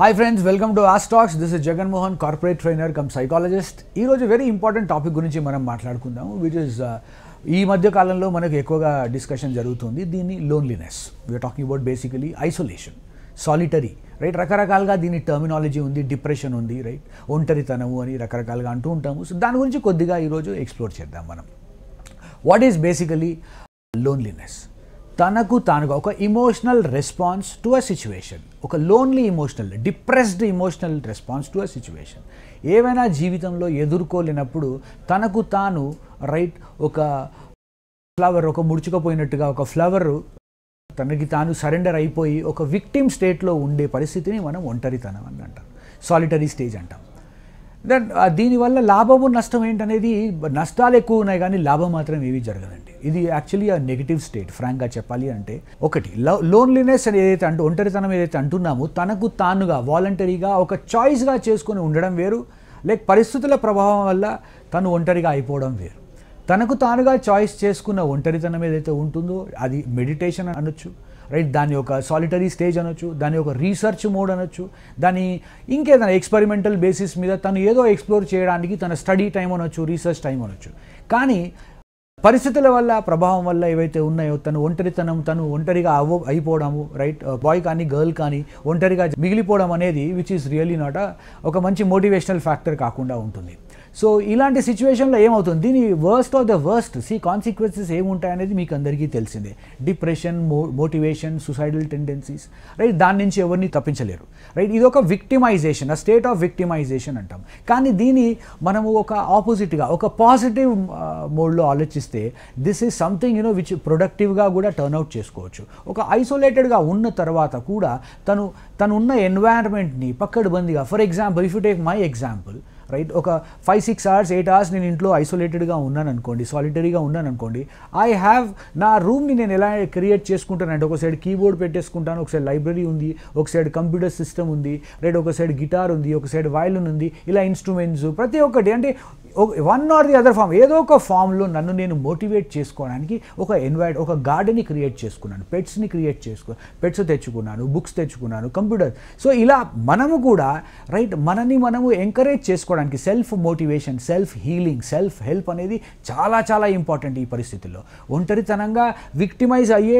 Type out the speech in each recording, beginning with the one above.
hi friends welcome to ఆస్టాక్స్ this is Jaganmohan corporate trainer cum psychologist ఈరోజు very important topic గురించి మనం మాట్లాడుకుందాం విచ్ ఇస్ uh, ఈ మధ్య కాలంలో మనకు ఎక్కువగా డిస్కషన్ జరుగుతుంది దీన్ని loneliness we are talking about basically isolation solitary right రకరకాలుగా దీని టర్మినాలజీ ఉంది డిప్రెషన్ ఉంది రైట్ ఒంటరితనము అని రకరకాలుగా అంటూ ఉంటాము సో దాని గురించి కొద్దిగా ఈరోజు ఎక్స్ప్లోర్ చేద్దాం మనం వాట్ ఈస్ బేసికలీ లోన్లీనెస్ తనకు తానుగా ఒక emotional response to a situation ఒక lonely emotional depressed emotional response to a situation ఏవైనా జీవితంలో ఎదుర్కోలేనప్పుడు తనకు తాను రైట్ ఒక ఫ్లవర్ ఒక ముడుచుకుపోయినట్టుగా ఒక ఫ్లవర్ తనకి తాను సరెండర్ అయిపోయి ఒక విక్టిమ్ స్టేట్లో ఉండే పరిస్థితిని మనం ఒంటరితనం అని అంటాం సాలిటరీ స్టేజ్ అంటాం దెన్ దీనివల్ల లాభము నష్టం ఏంటనేది నష్టాలు ఎక్కువ ఉన్నాయి కానీ లాభం మాత్రం ఏమీ జరగదండి ఇది యాక్చువల్లీ ఆ నెగిటివ్ స్టేట్ ఫ్రాంక్గా చెప్పాలి అంటే ఒకటి లోన్లీనెస్ ఏదైతే అంటూ ఒంటరితనం ఏదైతే అంటున్నామో తనకు తానుగా వాలంటరీగా ఒక చాయిస్గా చేసుకొని ఉండడం వేరు లేక పరిస్థితుల ప్రభావం వల్ల తను ఒంటరిగా అయిపోవడం వేరు తనకు తానుగా చాయిస్ చేసుకున్న ఒంటరితనం ఏదైతే ఉంటుందో అది మెడిటేషన్ అనొచ్చు రైట్ దాని యొక్క సాలిటరీ స్టేజ్ అనొచ్చు దాని యొక్క రీసెర్చ్ మోడ్ అనొచ్చు దాని ఇంకేదైనా ఎక్స్పెరిమెంటల్ బేసిస్ మీద తను ఏదో ఎక్స్ప్లోర్ చేయడానికి తన స్టడీ టైం అనొచ్చు రీసెర్చ్ టైం అనొచ్చు కానీ పరిస్థితుల వల్ల ప్రభావం వల్ల ఏవైతే ఉన్నాయో తను ఒంటరితనం తను ఒంటరిగా అవ్వ అయిపోవడము రైట్ బాయ్ uh, కానీ గర్ల్ కానీ ఒంటరిగా మిగిలిపోవడం అనేది విచ్ ఈస్ రియల్లీ నాట్ ఒక మంచి మోటివేషనల్ ఫ్యాక్టర్ కాకుండా ఉంటుంది సో ఇలాంటి సిచ్యువేషన్లో ఏమవుతుంది దీని వర్స్ట్ ఆఫ్ ద వర్స్ట్ సి కాన్సిక్వెన్సెస్ ఏముంటాయనేది మీకు అందరికీ తెలిసిందే depression motivation suicidal tendencies right దాని నుంచి ఎవరిని తప్పించలేరు రైట్ ఇది ఒక విక్టిమైజేషన్ ఆ స్టేట్ ఆఫ్ విక్టిమైజేషన్ అంటాం కానీ దీన్ని మనము ఒక ఆపోజిట్గా ఒక పాజిటివ్ మోడ్లో ఆలోచిస్తే this is something you know which ప్రొడక్టివ్గా కూడా టర్న్అవుట్ చేసుకోవచ్చు ఒక ఐసోలేటెడ్గా ఉన్న తర్వాత కూడా తను తను ఉన్న పక్కడ బందిగా for example if you take my example right ఒక five six hours eight hours నేను ఇంట్లో ఐసోలేటెడ్గా ఉన్నాను అనుకోండి సాలిటరీగా ఉన్నాను అనుకోండి ఐ హ్యావ్ నా రూమ్ని నేను ఎలా క్రియేట్ చేసుకుంటాను అంటే ఒక సైడ్ కీబోర్డ్ పెట్టేసుకుంటాను ఒక సైడ్ లైబ్రరీ ఉంది ఒక సైడ్ కంప్యూటర్ సిస్టమ్ ఉంది రైట్ ఒక సైడ్ గిటార్ ఉంది ఒక సైడ్ వయలిన్ ఉంది ఇలా ఇన్స్ట్రుమెంట్స్ ప్రతి ఒక్కటి అంటే one or the other form ఏదో ఒక ఫామ్లో నన్ను నేను మోటివేట్ చేసుకోవడానికి ఒక ఎన్వైర్ ఒక గార్డెన్ని క్రియేట్ చేసుకున్నాను పెట్స్ని క్రియేట్ చేసుకో పెట్స్ తెచ్చుకున్నాను బుక్స్ తెచ్చుకున్నాను కంప్యూటర్ సో ఇలా మనము కూడా రైట్ మనని మనము ఎంకరేజ్ చేసుకోవడానికి self motivation self healing self help అనేది చాలా చాలా ఇంపార్టెంట్ ఈ పరిస్థితుల్లో ఒంటరితనంగా విక్టిమైజ్ అయ్యే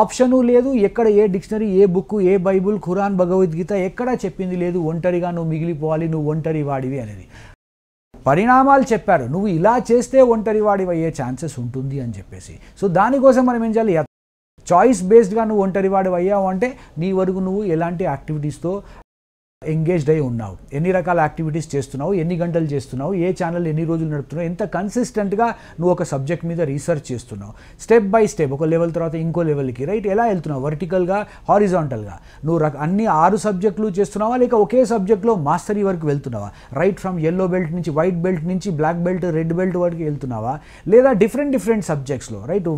ఆప్షను లేదు ఎక్కడ ఏ డిక్షనరీ ఏ బుక్ ఏ బైబుల్ ఖురాన్ భగవద్గీత ఎక్కడా చెప్పింది లేదు ఒంటరిగా నువ్వు మిగిలిపోవాలి నువ్వు ఒంటరి వాడివి అనేది పరిణామాలు చెప్పారు నువ్వు ఇలా చేస్తే ఒంటరివాడివి అయ్యే ఛాన్సెస్ ఉంటుంది అని చెప్పేసి సో దానికోసం మనం ఏం చేయాలి చాయిస్ బేస్డ్గా నువ్వు ఒంటరివాడివి అయ్యావు అంటే నీ వరకు నువ్వు ఎలాంటి యాక్టివిటీస్తో ఎంగేజ్డ్ అయి ఉన్నావు ఎన్ని రకాల యాక్టివిటీస్ చేస్తున్నావు ఎన్ని గంటలు చేస్తున్నావు ఏ ఛానల్ ఎన్ని రోజులు నడుపుతున్నావు ఎంత కన్సిస్టెంట్గా నువ్వు ఒక సబ్జెక్ట్ మీద రీసెర్చ్ చేస్తున్నావు స్టెప్ బై స్టెప్ ఒక లెవెల్ తర్వాత ఇంకో లెవెల్కి రైట్ ఎలా వెళ్తున్నావు వర్టికల్గా హారిజాంటల్గా నువ్వు అన్ని ఆరు సబ్జెక్టులు చేస్తున్నావా లేక ఒకే సబ్జెక్ట్లో మాస్టరీ వరకు వెళ్తున్నావా రైట్ ఫ్రమ్ ఎల్లో బెల్ట్ నుంచి వైట్ బెల్ట్ నుంచి బ్లాక్ బెల్ట్ రెడ్ బెల్ట్ వరకు వెళ్తున్నావా లేదా డిఫరెంట్ డిఫరెంట్ సబ్జెక్ట్స్లో రైట్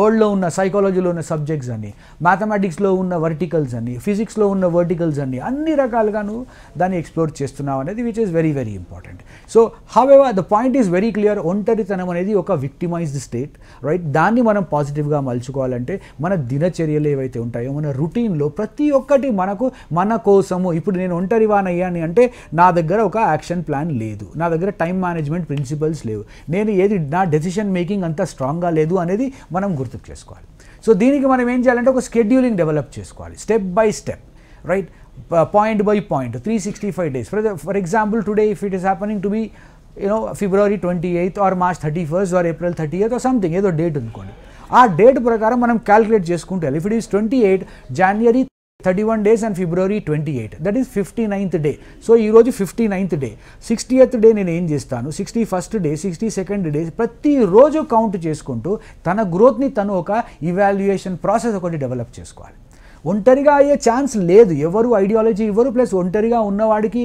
వరల్డ్లో ఉన్న సైకాలజీలో ఉన్న సబ్జెక్ట్స్ అని మ్యాథమెటిక్స్లో ఉన్న వర్టికల్స్ అని ఫిజిక్స్లో ఉన్న వర్టికల్స్ అని అన్ని రకాలుగా ఎలాగా నువ్వు దాన్ని ఎక్స్ప్లోర్ చేస్తున్నావు అనేది which is very very important so however the point is very clear ఒంటరితనం అనేది ఒక విక్టిమైజ్డ్ స్టేట్ రైట్ దాన్ని మనం పాజిటివ్గా మలుచుకోవాలంటే మన దినచర్యలు ఏవైతే ఉంటాయో మన రొటీన్లో ప్రతి ఒక్కటి మనకు మన కోసము ఇప్పుడు నేను ఒంటరి వానయ్యాను అంటే నా దగ్గర ఒక యాక్షన్ ప్లాన్ లేదు నా దగ్గర టైం మేనేజ్మెంట్ ప్రిన్సిపల్స్ లేవు నేను ఏది నా డెసిషన్ మేకింగ్ అంత స్ట్రాంగ్గా లేదు అనేది మనం గుర్తు చేసుకోవాలి సో దీనికి మనం ఏం చేయాలంటే ఒక స్కెడ్యూలింగ్ డెవలప్ చేసుకోవాలి step by step right point by point three sixty five days for example today if it is happening to be you know February twenty eighth or March thirty first or April thirty eighth or something ఏదో date అనుకోండి ఆ date ప్రకారం మనం calculate చేసుకుంటే వెళ్ళి if it is twenty eight January thirty one days and February twenty eight that is fifty ninth day so ఈ రోజు fifty ninth day sixty eighth day నేను ఏం చేస్తాను sixty first day sixty second day ప్రతిరోజు count చేసుకుంటూ తన గ్రోత్ని తను ఒక ఇవాల్యుయేషన్ ప్రాసెస్ ఒకటి డెవలప్ చేసుకోవాలి ఒంటరిగా అయ్యే ఛాన్స్ లేదు ఎవరు ఐడియాలజీ ఇవ్వరు ప్లస్ ఒంటరిగా ఉన్నవాడికి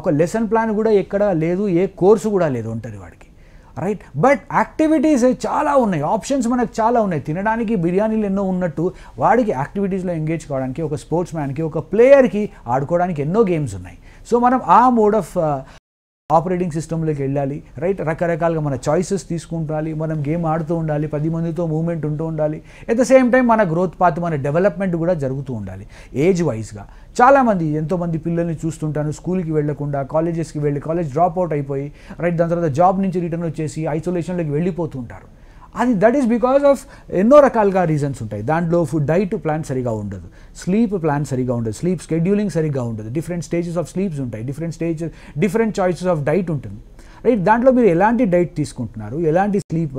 ఒక లెసన్ ప్లాన్ కూడా ఎక్కడ లేదు ఏ కోర్సు కూడా లేదు ఒంటరి వాడికి రైట్ బట్ యాక్టివిటీస్ చాలా ఉన్నాయి ఆప్షన్స్ మనకు చాలా ఉన్నాయి తినడానికి బిర్యానీలు ఎన్నో ఉన్నట్టు వాడికి యాక్టివిటీస్లో ఎంగేజ్ కావడానికి ఒక స్పోర్ట్స్ మ్యాన్కి ఒక ప్లేయర్కి ఆడుకోవడానికి ఎన్నో గేమ్స్ ఉన్నాయి సో మనం ఆ మోడ్ ఆఫ్ ఆపరేటింగ్ సిస్టంలోకి వెళ్ళాలి రైట్ రకరకాలుగా మన చాయిసెస్ తీసుకుంటాలి మనం గేమ్ ఆడుతూ ఉండాలి పది మందితో మూమెంట్ ఉంటూ ఉండాలి అట్ ద సేమ్ టైం మన గ్రోత్ పాత్ మన డెవలప్మెంట్ కూడా జరుగుతూ ఉండాలి ఏజ్ వైజ్గా చాలామంది ఎంతోమంది పిల్లల్ని చూస్తుంటాను స్కూల్కి వెళ్లకుండా కాలేజెస్కి వెళ్ళి కాలేజ్ డ్రాప్ అవుట్ అయిపోయి రైట్ దాని తర్వాత జాబ్ నుంచి రిటర్న్ వచ్చేసి ఐసోలేషన్లోకి వెళ్ళిపోతుంటారు అది దట్ ఈస్ బికాస్ ఆఫ్ ఎన్నో రకాలుగా రీజన్స్ ఉంటాయి దాంట్లో ఫుడ్ డైట్ ప్లాన్ సరిగా ఉండదు స్లీప్ ప్లాన్ సరిగా ఉండదు స్లీప్ స్కెడ్యూలింగ్ సరిగా ఉండదు డిఫరెంట్ స్టేజెస్ ఆఫ్ స్లీప్స్ ఉంటాయి different stage different choices of diet ఉంటుంది రైట్ దాంట్లో మీరు ఎలాంటి డైట్ తీసుకుంటున్నారు ఎలాంటి స్లీప్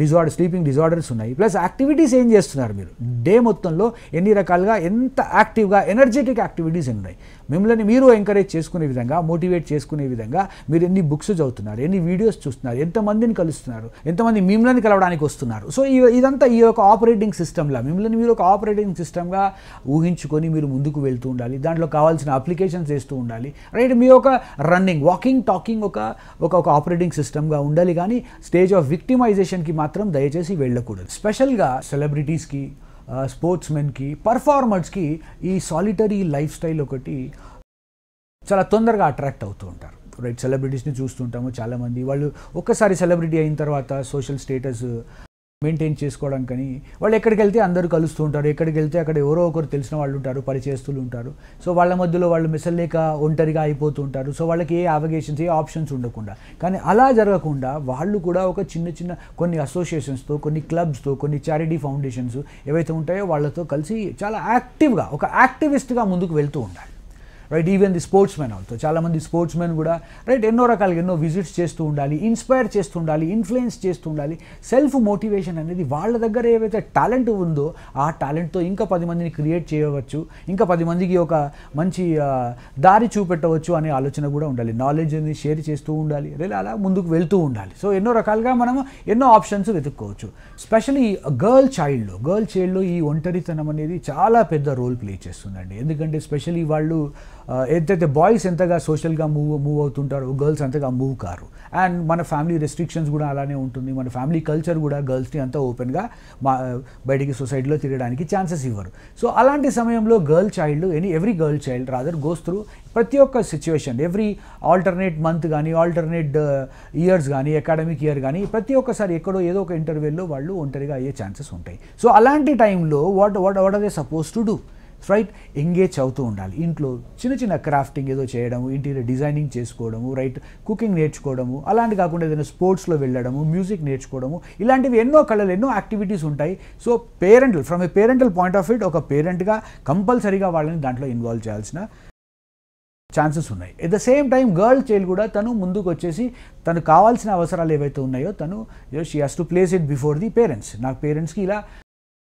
డిజార్డర్ స్లీపింగ్ డిజార్డర్స్ ఉన్నాయి ప్లస్ యాక్టివిటీస్ ఏం చేస్తున్నారు మీరు డే మొత్తంలో ఎన్ని రకాలుగా ఎంత యాక్టివ్గా ఎనర్జెటిక్ యాక్టివిటీస్ ఉన్నాయి మిమ్మల్ని మీరు ఎంకరేజ్ చేసుకునే విధంగా మోటివేట్ చేసుకునే విధంగా మీరు ఎన్ని బుక్స్ చదువుతున్నారు ఎన్ని వీడియోస్ చూస్తున్నారు ఎంతమందిని కలుస్తున్నారు ఎంతమంది మిమ్మల్ని కలవడానికి వస్తున్నారు సో ఇదంతా ఈ యొక్క ఆపరేటింగ్ సిస్టమ్లా మిమ్మల్ని మీరు ఒక ఆపరేటింగ్ సిస్టమ్గా ఊహించుకొని మీరు ముందుకు వెళ్తూ ఉండాలి దాంట్లో కావాల్సిన అప్లికేషన్స్ వేస్తూ ఉండాలి రైట్ మీ యొక్క రన్నింగ్ వాకింగ్ టాకింగ్ ఒక ఒక ఒక ఆపరేటింగ్ సిస్టమ్గా ఉండాలి కానీ స్టేజ్ ఆఫ్ విక్టిమైజేషన్కి మాత్రం దయచేసి వెళ్ళకూడదు స్పెషల్గా సెలబ్రిటీస్కి స్పోర్ట్స్ మెన్కి పర్ఫార్మర్స్కి ఈ సాలిటరీ లైఫ్ స్టైల్ ఒకటి చాలా తొందరగా అట్రాక్ట్ అవుతూ ఉంటారు రైట్ సెలబ్రిటీస్ని చూస్తుంటాము చాలామంది వాళ్ళు ఒక్కసారి సెలబ్రిటీ అయిన తర్వాత సోషల్ స్టేటస్ మెయింటైన్ చేసుకోవడం కానీ వాళ్ళు ఎక్కడికి వెళ్తే అందరూ కలుస్తూ ఉంటారు ఎక్కడికి వెళ్తే అక్కడ ఎవరో ఒకరు తెలిసిన వాళ్ళు ఉంటారు పరిచేస్తులు ఉంటారు సో వాళ్ళ మధ్యలో వాళ్ళు మిసల్లేక ఒంటరిగా అయిపోతూ ఉంటారు సో వాళ్ళకి ఏ అవగేషన్స్ ఏ ఆప్షన్స్ ఉండకుండా కానీ అలా జరగకుండా వాళ్ళు కూడా ఒక చిన్న చిన్న కొన్ని అసోసియేషన్స్తో కొన్ని క్లబ్స్తో కొన్ని చారిటీ ఫౌండేషన్స్ ఏవైతే ఉంటాయో వాళ్ళతో కలిసి చాలా యాక్టివ్గా ఒక యాక్టివిస్ట్గా ముందుకు వెళ్తూ ఉండాలి right even the sportsmen also చాలామంది స్పోర్ట్స్ మెన్ కూడా రైట్ ఎన్నో రకాలుగా ఎన్నో విజిట్స్ చేస్తూ ఉండాలి ఇన్స్పైర్ చేస్తూ ఉండాలి ఇన్ఫ్లుయెన్స్ చేస్తూ ఉండాలి సెల్ఫ్ మోటివేషన్ అనేది వాళ్ళ దగ్గర ఏవైతే టాలెంట్ ఉందో ఆ టాలెంట్తో ఇంకా పది మందిని క్రియేట్ చేయవచ్చు ఇంకా పది మందికి ఒక మంచి దారి చూపెట్టవచ్చు అనే ఆలోచన కూడా ఉండాలి నాలెడ్జ్ అనేది షేర్ చేస్తూ ఉండాలి రేలా అలా ముందుకు వెళ్తూ ఉండాలి సో ఎన్నో రకాలుగా మనం ఎన్నో ఆప్షన్స్ వెతుక్కోవచ్చు స్పెషలీ గర్ల్ చైల్డ్లో గర్ల్ చైల్డ్లో ఈ ఒంటరితనం అనేది చాలా పెద్ద రోల్ ప్లే చేస్తుందండి ఎందుకంటే స్పెషలీ వాళ్ళు ఏదైతే బాయ్స్ ఎంతగా సోషల్గా మూవ్ మూవ్ అవుతుంటారో గర్ల్స్ అంతగా మూవ్ కారు అండ్ మన ఫ్యామిలీ రెస్ట్రిక్షన్స్ కూడా అలానే ఉంటుంది మన ఫ్యామిలీ కల్చర్ కూడా గర్ల్స్ని అంతా ఓపెన్గా మా బయటికి సొసైటీలో తిరగడానికి ఛాన్సెస్ ఇవ్వరు సో అలాంటి సమయంలో girl child any every girl child rather goes through ప్రతి ఒక్క సిచ్యువేషన్ ఎవ్రీ ఆల్టర్నేట్ మంత్ కానీ ఆల్టర్నేట్ ఇయర్స్ కానీ అకాడమిక్ ఇయర్ కానీ ప్రతి ఒక్కసారి ఎక్కడో ఏదో ఒక ఇంటర్వ్యూలో వాళ్ళు ఒంటరిగా అయ్యే ఛాన్సెస్ ఉంటాయి సో అలాంటి టైంలో what what what are they suppose to do right engage అవుతూ ఉండాలి ఇంట్లో చిన్న చిన్న క్రాఫ్టింగ్ ఏదో చేయడము ఇంటీరియర్ డిజైనింగ్ చేసుకోవడము రైట్ కుకింగ్ నేర్చుకోవడము అలాంటి కాకుండా ఏదైనా స్పోర్ట్స్లో వెళ్ళడము మ్యూజిక్ నేర్చుకోవడము ఇలాంటివి ఎన్నో కళలు ఎన్నో యాక్టివిటీస్ ఉంటాయి సో పేరెంట్లు from a parental point of view ఒక పేరెంట్గా కంపల్సరీగా వాళ్ళని దాంట్లో ఇన్వాల్వ్ చేయాల్సిన ఛాన్సెస్ ఉన్నాయి at the same time girl child కూడా తను ముందుకు వచ్చేసి తను కావాల్సిన అవసరాలు ఏవైతే ఉన్నాయో తను she has to place it before the parents నాకు పేరెంట్స్కి ఇలా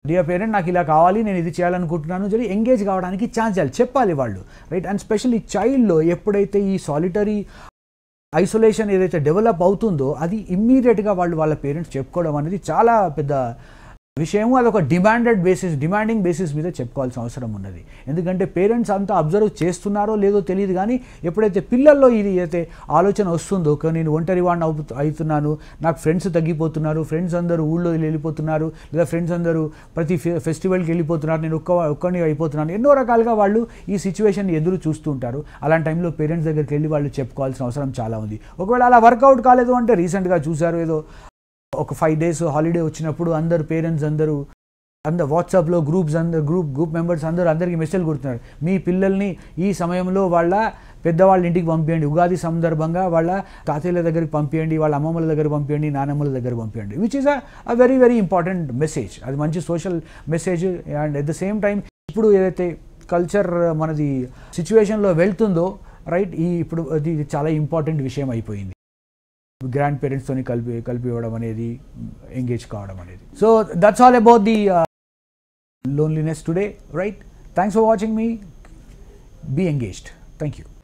డియర్ పేరెంట్ నాకు ఇలా కావాలి నేను ఇది చేయాలనుకుంటున్నాను జరిగి ఎంగేజ్ కావడానికి ఛాన్స్ చేయాలి చెప్పాలి వాళ్ళు రైట్ అండ్ స్పెషల్లీ చైల్డ్లో ఎప్పుడైతే ఈ సాలిటరీ ఐసోలేషన్ ఏదైతే డెవలప్ అవుతుందో అది ఇమ్మీడియట్గా వాళ్ళు వాళ్ళ పేరెంట్స్ చెప్పుకోవడం అనేది చాలా పెద్ద విషయం అది ఒక డిమాండెడ్ బేసిస్ డిమాండింగ్ బేసిస్ మీద చెప్పుకోవాల్సిన అవసరం ఉన్నది ఎందుకంటే పేరెంట్స్ అంతా అబ్జర్వ్ చేస్తున్నారో లేదో తెలియదు కానీ ఎప్పుడైతే పిల్లల్లో ఇది అయితే ఆలోచన వస్తుందో నేను ఒంటరి వాడిని అవుతు అవుతున్నాను నాకు ఫ్రెండ్స్ తగ్గిపోతున్నారు ఫ్రెండ్స్ అందరూ ఊళ్ళో వెళ్ళిపోతున్నారు లేదా ఫ్రెండ్స్ అందరూ ప్రతి ఫెస్టివల్కి వెళ్ళిపోతున్నారు నేను ఒక్క ఒక్కని అయిపోతున్నాను ఎన్నో రకాలుగా వాళ్ళు ఈ సిచ్యువేషన్ ఎదురు చూస్తూ ఉంటారు అలాంటి టైంలో పేరెంట్స్ దగ్గరికి వెళ్ళి వాళ్ళు చెప్పుకోవాల్సిన అవసరం చాలా ఉంది ఒకవేళ అలా వర్కౌట్ కాలేదు అంటే రీసెంట్గా చూశారు ఏదో ఒక ఫైవ్ డేస్ హాలిడే వచ్చినప్పుడు అందరు పేరెంట్స్ అందరూ అందరు వాట్సాప్లో గ్రూప్స్ అందరు గ్రూప్ గ్రూప్ మెంబర్స్ అందరూ అందరికీ మెసేజ్ కొడుతున్నారు మీ పిల్లల్ని ఈ సమయంలో వాళ్ళ పెద్దవాళ్ళ ఇంటికి పంపించండి ఉగాది సందర్భంగా వాళ్ళ తాతయ్యల దగ్గరికి పంపించండి వాళ్ళ అమ్మమ్మల దగ్గర పంపించండి నానమ్మల దగ్గర పంపించండి which is a very very important message అది మంచి social message and at the same time ఇప్పుడు ఏదైతే కల్చర్ మనది సిచ్యువేషన్లో వెళ్తుందో రైట్ ఈ ఇప్పుడు అది చాలా ఇంపార్టెంట్ విషయం అయిపోయింది grandparents toni kalpi kalpi avadam anedi engage kavadam anedi so that's all about the uh, loneliness today right thanks for watching me be engaged thank you